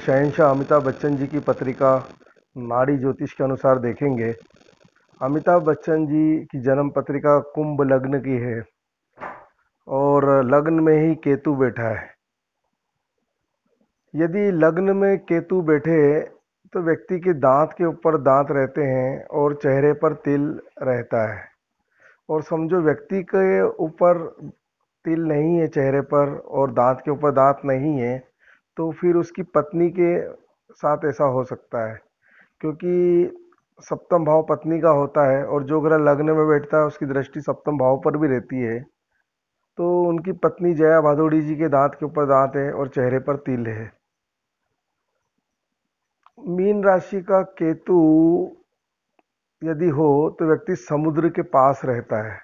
शहनशाह अमिताभ बच्चन जी की पत्रिका नारी ज्योतिष के अनुसार देखेंगे अमिताभ बच्चन जी की जन्म पत्रिका कुंभ लग्न की है और लग्न में ही केतु बैठा है यदि लग्न में केतु बैठे तो व्यक्ति के दांत के ऊपर दांत रहते हैं और चेहरे पर तिल रहता है और समझो व्यक्ति के ऊपर तिल नहीं है चेहरे पर और दांत के ऊपर दांत नहीं है तो फिर उसकी पत्नी के साथ ऐसा हो सकता है क्योंकि सप्तम भाव पत्नी का होता है और जो ग्रह लग्न में बैठता है उसकी दृष्टि सप्तम भाव पर भी रहती है तो उनकी पत्नी जया भादौड़ी जी के दांत के ऊपर दांत है और चेहरे पर तिल है मीन राशि का केतु यदि हो तो व्यक्ति समुद्र के पास रहता है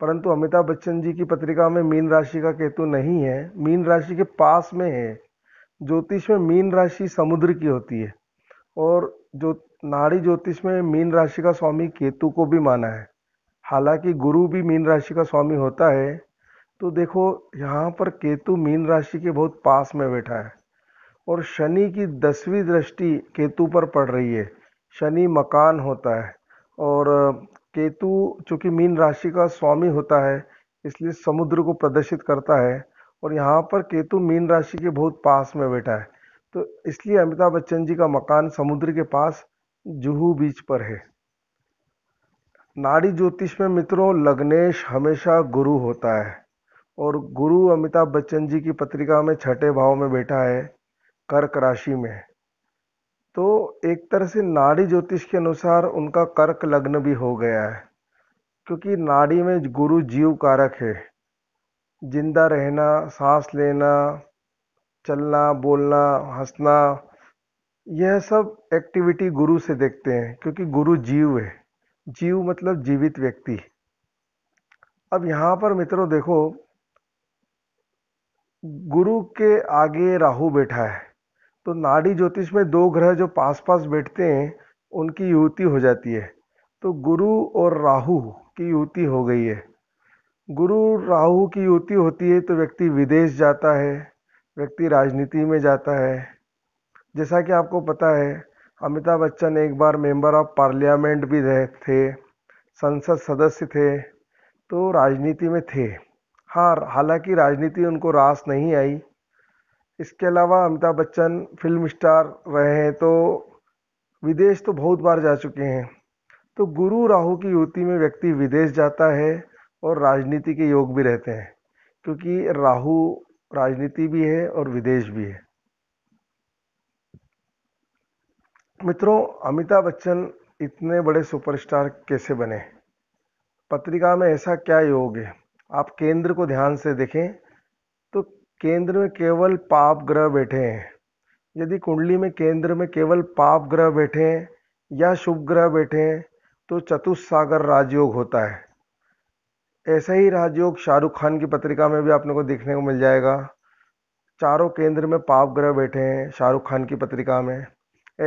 परंतु अमिताभ बच्चन जी की पत्रिका में मीन राशि का केतु नहीं है मीन राशि के पास में है ज्योतिष में मीन राशि समुद्र की होती है और जो नाड़ी ज्योतिष में मीन राशि का स्वामी केतु को भी माना है हालांकि गुरु भी मीन राशि का स्वामी होता है तो देखो यहाँ पर केतु मीन राशि के बहुत पास में बैठा है और शनि की दसवीं दृष्टि केतु पर पड़ रही है शनि मकान होता है और केतु चूँकि मीन राशि का स्वामी होता है इसलिए समुद्र को प्रदर्शित करता है और यहाँ पर केतु मीन राशि के बहुत पास में बैठा है तो इसलिए अमिताभ बच्चन जी का मकान समुद्र के पास जुहू बीच पर है नाड़ी ज्योतिष में मित्रों लग्नेश हमेशा गुरु होता है और गुरु अमिताभ बच्चन जी की पत्रिका में छठे भाव में बैठा है कर्क राशि में तो एक तरह से नाड़ी ज्योतिष के अनुसार उनका कर्क लग्न भी हो गया है क्योंकि नाड़ी में गुरु जीव कारक है जिंदा रहना सांस लेना चलना बोलना हंसना यह सब एक्टिविटी गुरु से देखते हैं क्योंकि गुरु जीव है जीव मतलब जीवित व्यक्ति अब यहाँ पर मित्रों देखो गुरु के आगे राहु बैठा है तो नाड़ी ज्योतिष में दो ग्रह जो पास पास बैठते हैं उनकी युति हो जाती है तो गुरु और राहु की युति हो गई है गुरु राहु की युति होती है तो व्यक्ति विदेश जाता है व्यक्ति राजनीति में जाता है जैसा कि आपको पता है अमिताभ बच्चन एक बार मेंबर ऑफ पार्लियामेंट भी रहे थे संसद सदस्य थे तो राजनीति में थे हाँ हालांकि राजनीति उनको रास नहीं आई इसके अलावा अमिताभ बच्चन फिल्म स्टार रहे हैं तो विदेश तो बहुत बार जा चुके हैं तो गुरु राहु की युति में व्यक्ति विदेश जाता है और राजनीति के योग भी रहते हैं क्योंकि राहु राजनीति भी है और विदेश भी है मित्रों अमिताभ बच्चन इतने बड़े सुपरस्टार कैसे बने पत्रिका में ऐसा क्या योग है आप केंद्र को ध्यान से देखें तो केंद्र में केवल पाप ग्रह बैठे हैं यदि कुंडली में केंद्र में केवल पाप ग्रह बैठे हैं या शुभ ग्रह बैठे हैं तो चतुस्सागर राजयोग होता है ऐसा ही राजयोग शाहरुख खान की पत्रिका में भी आपने को देखने को मिल जाएगा चारों केंद्र में पाप ग्रह बैठे हैं शाहरुख खान की पत्रिका में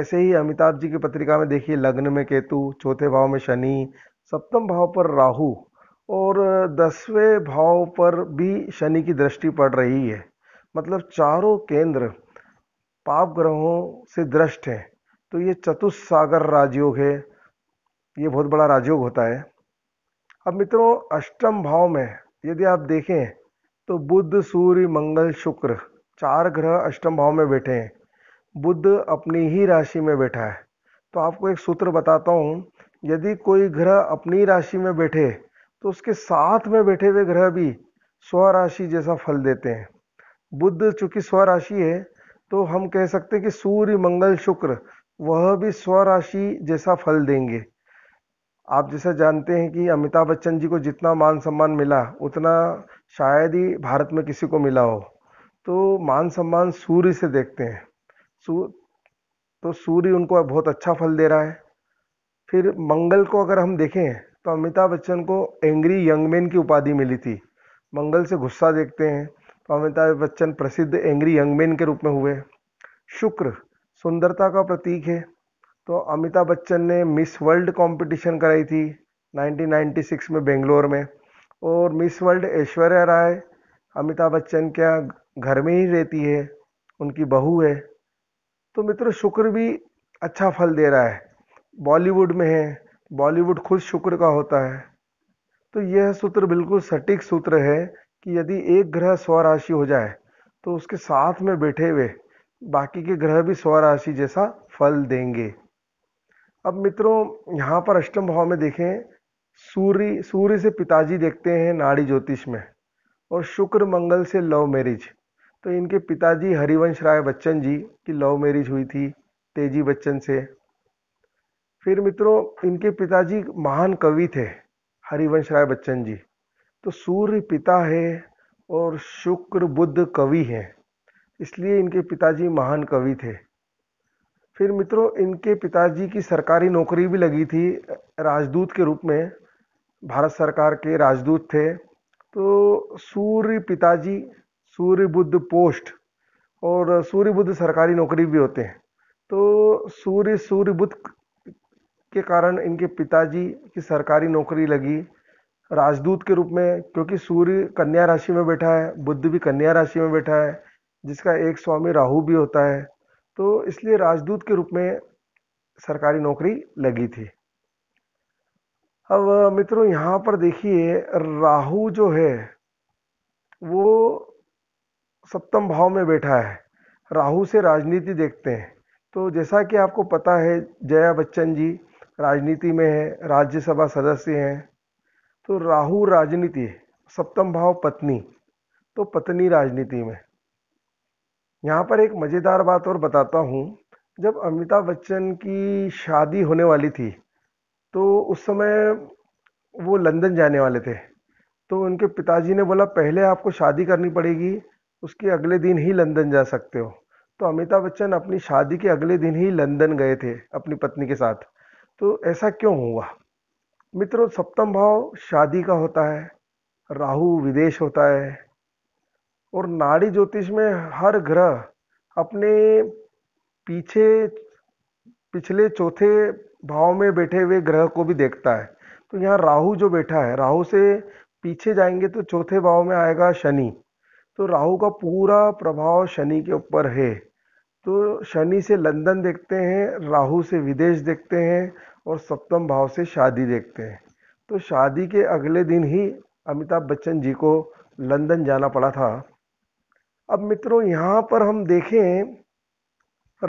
ऐसे ही अमिताभ जी की पत्रिका में देखिए लग्न में केतु चौथे भाव में शनि सप्तम भाव पर राहु और दसवें भाव पर भी शनि की दृष्टि पड़ रही है मतलब चारों केंद्र पाप ग्रहों से दृष्ट हैं तो ये चतुस्सागर राजयोग है ये बहुत बड़ा राजयोग होता है अब मित्रों अष्टम भाव में यदि आप देखें तो बुद्ध सूर्य मंगल शुक्र चार ग्रह अष्टम भाव में बैठे हैं बुद्ध अपनी ही राशि में बैठा है तो आपको एक सूत्र बताता हूँ यदि कोई ग्रह अपनी राशि में बैठे तो उसके साथ में बैठे हुए ग्रह भी स्वराशि जैसा फल देते हैं बुद्ध चूंकि स्वराशि है तो हम कह सकते हैं कि सूर्य मंगल शुक्र वह भी स्वराशि जैसा फल देंगे आप जैसे जानते हैं कि अमिताभ बच्चन जी को जितना मान सम्मान मिला उतना शायद ही भारत में किसी को मिला हो तो मान सम्मान सूर्य से देखते हैं सू तो सूर्य उनको बहुत अच्छा फल दे रहा है फिर मंगल को अगर हम देखें तो अमिताभ बच्चन को एंग्री यंगमैन की उपाधि मिली थी मंगल से गुस्सा देखते हैं तो अमिताभ बच्चन प्रसिद्ध एंग्री यंगमैन के रूप में हुए शुक्र सुंदरता का प्रतीक है तो अमिताभ बच्चन ने मिस वर्ल्ड कंपटीशन कराई थी 1996 में बेंगलोर में और मिस वर्ल्ड ऐश्वर्या राय अमिताभ बच्चन क्या घर में ही रहती है उनकी बहू है तो मित्रों शुक्र भी अच्छा फल दे रहा है बॉलीवुड में है बॉलीवुड खुद शुक्र का होता है तो यह सूत्र बिल्कुल सटीक सूत्र है कि यदि एक ग्रह स्वराशि हो जाए तो उसके साथ में बैठे हुए बाकी के ग्रह भी स्वराशि जैसा फल देंगे अब मित्रों यहाँ पर अष्टम भाव में देखें सूर्य सूर्य से पिताजी देखते हैं नाड़ी ज्योतिष में और शुक्र मंगल से लव मैरिज तो इनके पिताजी हरिवंश राय बच्चन जी की लव मैरिज हुई थी तेजी बच्चन से फिर मित्रों इनके पिताजी महान कवि थे हरिवंश राय बच्चन जी तो सूर्य पिता है और शुक्र बुद्ध कवि हैं इसलिए इनके पिताजी महान कवि थे फिर मित्रों इनके पिताजी की सरकारी नौकरी भी लगी थी राजदूत के रूप में भारत सरकार के राजदूत थे तो सूर्य पिताजी सूर्य बुद्ध पोस्ट और सूर्य बुद्ध सरकारी नौकरी भी होते हैं तो सूर्य सूर्य बुद्ध के कारण इनके पिताजी की सरकारी नौकरी लगी राजदूत के रूप में क्योंकि सूर्य कन्या राशि में बैठा है बुद्ध भी कन्या राशि में बैठा है जिसका एक स्वामी राहु भी होता है तो इसलिए राजदूत के रूप में सरकारी नौकरी लगी थी अब मित्रों यहाँ पर देखिए राहु जो है वो सप्तम भाव में बैठा है राहु से राजनीति देखते हैं तो जैसा कि आपको पता है जया बच्चन जी राजनीति में है राज्यसभा सदस्य हैं तो राहु राजनीति सप्तम भाव पत्नी तो पत्नी राजनीति में यहाँ पर एक मज़ेदार बात और बताता हूँ जब अमिताभ बच्चन की शादी होने वाली थी तो उस समय वो लंदन जाने वाले थे तो उनके पिताजी ने बोला पहले आपको शादी करनी पड़ेगी उसके अगले दिन ही लंदन जा सकते हो तो अमिताभ बच्चन अपनी शादी के अगले दिन ही लंदन गए थे अपनी पत्नी के साथ तो ऐसा क्यों हुआ मित्रों सप्तम भाव शादी का होता है राहु विदेश होता है और नाड़ी ज्योतिष में हर ग्रह अपने पीछे पिछले चौथे भाव में बैठे हुए ग्रह को भी देखता है तो यहाँ राहु जो बैठा है राहु से पीछे जाएंगे तो चौथे भाव में आएगा शनि तो राहु का पूरा प्रभाव शनि के ऊपर है तो शनि से लंदन देखते हैं राहु से विदेश देखते हैं और सप्तम भाव से शादी देखते हैं तो शादी के अगले दिन ही अमिताभ बच्चन जी को लंदन जाना पड़ा था अब मित्रों यहाँ पर हम देखें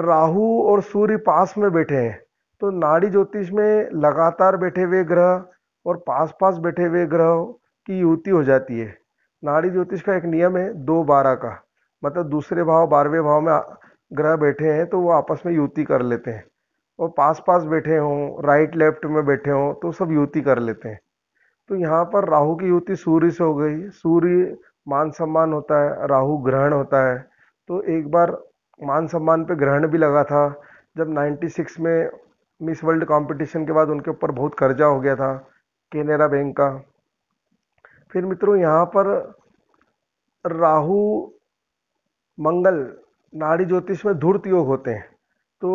राहु और सूर्य पास में बैठे हैं तो नाड़ी ज्योतिष में लगातार बैठे हुए ग्रह और पास पास बैठे हुए ग्रह की युति हो जाती है नाड़ी ज्योतिष का एक नियम है दो बारह का मतलब दूसरे भाव बारहवें भाव में ग्रह बैठे हैं तो वो आपस में युति कर लेते हैं और पास पास बैठे हों राइट लेफ्ट में बैठे हों तो सब युति कर लेते हैं तो यहाँ पर राहु की युति सूर्य से हो गई सूर्य मान सम्मान होता है राहु ग्रहण होता है तो एक बार मान सम्मान पे ग्रहण भी लगा था जब 96 में मिस वर्ल्ड कंपटीशन के बाद उनके ऊपर बहुत कर्जा हो गया था केनेरा बैंक का फिर मित्रों यहाँ पर राहु मंगल नाड़ी ज्योतिष में धूर्त योग होते हैं तो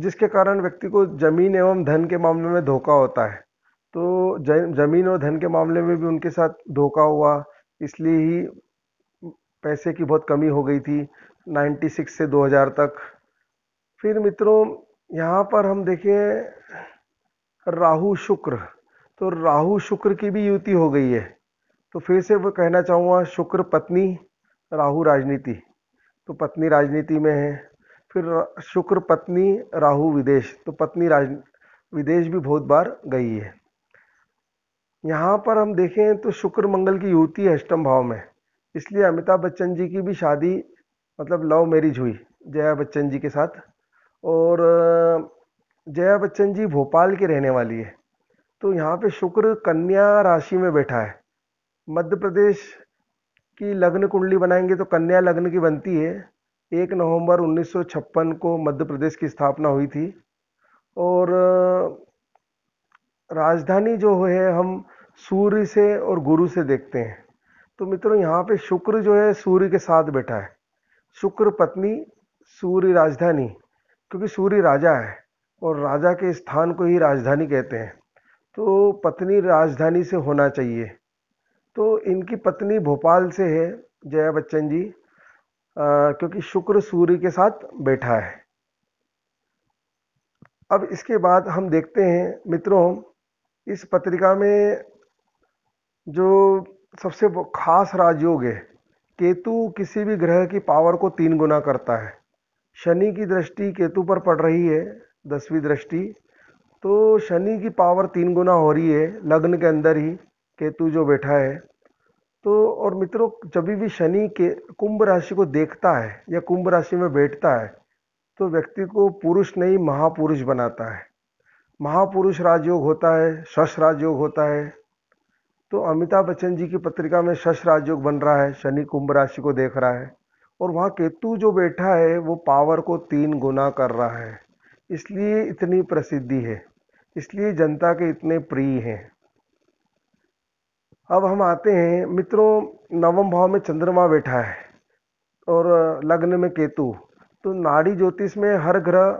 जिसके कारण व्यक्ति को जमीन एवं धन के मामले में धोखा होता है तो जमीन और धन के मामले में भी उनके साथ धोखा हुआ इसलिए ही पैसे की बहुत कमी हो गई थी 96 से 2000 तक फिर मित्रों यहाँ पर हम देखें राहु शुक्र तो राहु शुक्र की भी युति हो गई है तो फिर से वो कहना चाहूँगा शुक्र पत्नी राहु राजनीति तो पत्नी राजनीति में है फिर शुक्र पत्नी राहु विदेश तो पत्नी राज विदेश भी बहुत बार गई है यहाँ पर हम देखें तो शुक्र मंगल की युति है अष्टम भाव में इसलिए अमिताभ बच्चन जी की भी शादी मतलब लव मैरिज हुई जया बच्चन जी के साथ और जया बच्चन जी भोपाल के रहने वाली है तो यहाँ पे शुक्र कन्या राशि में बैठा है मध्य प्रदेश की लग्न कुंडली बनाएंगे तो कन्या लग्न की बनती है एक नवंबर 1956 को मध्य प्रदेश की स्थापना हुई थी और राजधानी जो है हम सूर्य से और गुरु से देखते हैं तो मित्रों यहाँ पे शुक्र जो है सूर्य के साथ बैठा है शुक्र पत्नी सूर्य राजधानी क्योंकि सूर्य राजा है और राजा के स्थान को ही राजधानी कहते हैं तो पत्नी राजधानी से होना चाहिए तो इनकी पत्नी भोपाल से है जया बच्चन जी आ, क्योंकि शुक्र सूर्य के साथ बैठा है अब इसके बाद हम देखते हैं मित्रों इस पत्रिका में जो सबसे खास राजयोग है केतु किसी भी ग्रह की पावर को तीन गुना करता है शनि की दृष्टि केतु पर पड़ रही है दसवीं दृष्टि तो शनि की पावर तीन गुना हो रही है लग्न के अंदर ही केतु जो बैठा है तो और मित्रों जब भी शनि के कुंभ राशि को देखता है या कुंभ राशि में बैठता है तो व्यक्ति को पुरुष नहीं महापुरुष बनाता है महापुरुष राजयोग होता है शश राजयोग होता है तो अमिताभ बच्चन जी की पत्रिका में शश राजयोग बन रहा है शनि कुंभ राशि को देख रहा है और वहाँ केतु जो बैठा है वो पावर को तीन गुना कर रहा है इसलिए इतनी प्रसिद्धि है इसलिए जनता के इतने प्रिय हैं अब हम आते हैं मित्रों नवम भाव में चंद्रमा बैठा है और लग्न में केतु तो नाड़ी ज्योतिष में हर ग्रह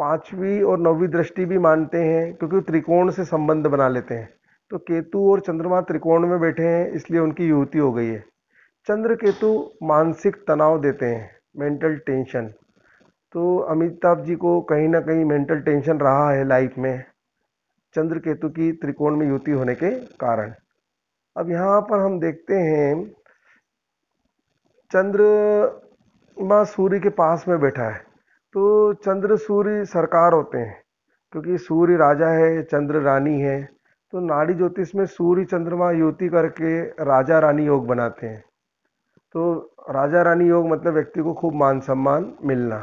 पांचवी और नौवीं दृष्टि भी मानते हैं क्योंकि त्रिकोण से संबंध बना लेते हैं तो केतु और चंद्रमा त्रिकोण में बैठे हैं इसलिए उनकी युवती हो गई है चंद्र केतु मानसिक तनाव देते हैं मेंटल टेंशन तो अमिताभ जी को कहीं ना कहीं मेंटल टेंशन रहा है लाइफ में चंद्र केतु की त्रिकोण में युति होने के कारण अब यहाँ पर हम देखते हैं चंद्र माँ सूर्य के पास में बैठा है तो चंद्र सूर्य सरकार होते हैं क्योंकि सूर्य राजा है चंद्र रानी है तो नाड़ी ज्योतिष में सूर्य चंद्रमा युति करके राजा रानी योग बनाते हैं तो राजा रानी योग मतलब व्यक्ति को खूब मान सम्मान मिलना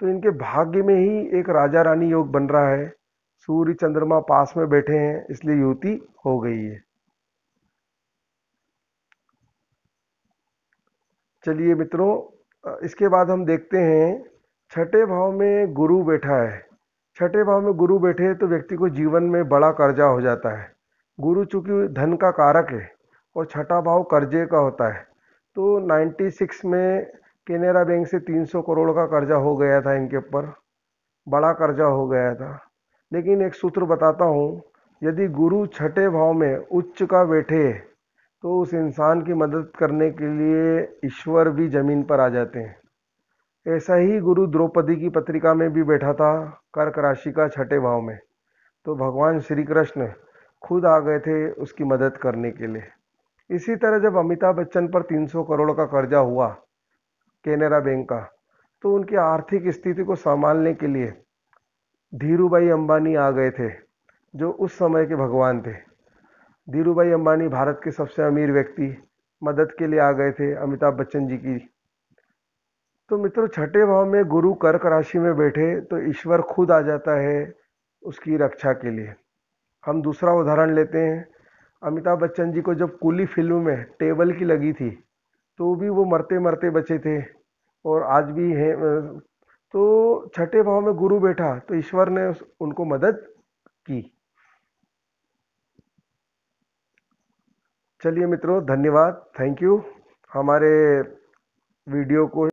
तो इनके भाग्य में ही एक राजा रानी योग बन रहा है सूर्य चंद्रमा पास में बैठे हैं इसलिए युति हो गई है चलिए मित्रों इसके बाद हम देखते हैं छठे भाव में गुरु बैठा है छठे भाव में गुरु बैठे तो व्यक्ति को जीवन में बड़ा कर्जा हो जाता है गुरु चूंकि धन का कारक है और छठा भाव कर्जे का होता है तो 96 में केनरा बैंक से 300 करोड़ का कर्जा हो गया था इनके ऊपर बड़ा कर्जा हो गया था लेकिन एक सूत्र बताता हूँ यदि गुरु छठे भाव में उच्च का बैठे तो उस इंसान की मदद करने के लिए ईश्वर भी ज़मीन पर आ जाते हैं ऐसा ही गुरु द्रौपदी की पत्रिका में भी बैठा था कर्क राशि का छठे भाव में तो भगवान श्री कृष्ण खुद आ गए थे उसकी मदद करने के लिए इसी तरह जब अमिताभ बच्चन पर 300 करोड़ का कर्जा हुआ केनरा बैंक का तो उनकी आर्थिक स्थिति को संभालने के लिए धीरूभाई अंबानी आ गए थे जो उस समय के भगवान थे धीरूभाई अंबानी भारत के सबसे अमीर व्यक्ति मदद के लिए आ गए थे अमिताभ बच्चन जी की तो मित्रों छठे भाव में गुरु कर्क राशि में बैठे तो ईश्वर खुद आ जाता है उसकी रक्षा के लिए हम दूसरा उदाहरण लेते हैं अमिताभ बच्चन जी को जब कुली फिल्म में टेबल की लगी थी तो भी वो मरते मरते बचे थे और आज भी हैं तो छठे भाव में गुरु बैठा तो ईश्वर ने उनको मदद की चलिए मित्रों धन्यवाद थैंक यू हमारे वीडियो को